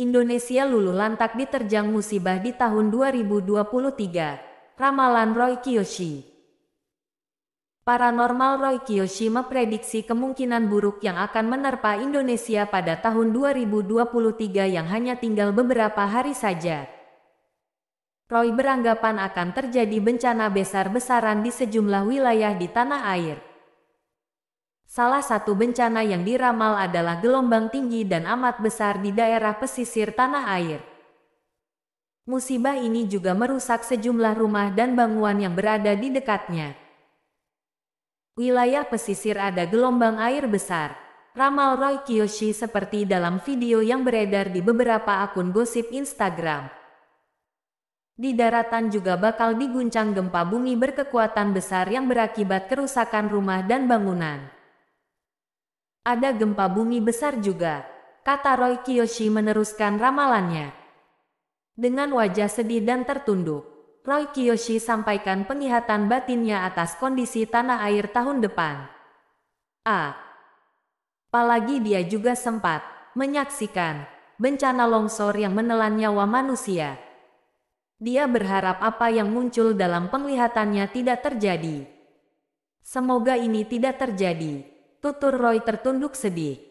Indonesia luluh lantak diterjang musibah di tahun 2023. Ramalan Roy Kiyoshi Paranormal Roy Kiyoshi memprediksi kemungkinan buruk yang akan menerpa Indonesia pada tahun 2023 yang hanya tinggal beberapa hari saja. Roy beranggapan akan terjadi bencana besar-besaran di sejumlah wilayah di tanah air. Salah satu bencana yang diramal adalah gelombang tinggi dan amat besar di daerah pesisir tanah air. Musibah ini juga merusak sejumlah rumah dan bangunan yang berada di dekatnya. Wilayah pesisir ada gelombang air besar. Ramal Roy Kiyoshi seperti dalam video yang beredar di beberapa akun gosip Instagram. Di daratan juga bakal diguncang gempa bumi berkekuatan besar yang berakibat kerusakan rumah dan bangunan. Ada gempa bumi besar juga, kata Roy Kiyoshi meneruskan ramalannya. Dengan wajah sedih dan tertunduk, Roy Kiyoshi sampaikan penglihatan batinnya atas kondisi tanah air tahun depan. A. Apalagi dia juga sempat menyaksikan bencana longsor yang menelan nyawa manusia. Dia berharap apa yang muncul dalam penglihatannya tidak terjadi. Semoga ini tidak terjadi. Tutur Roy tertunduk sedih.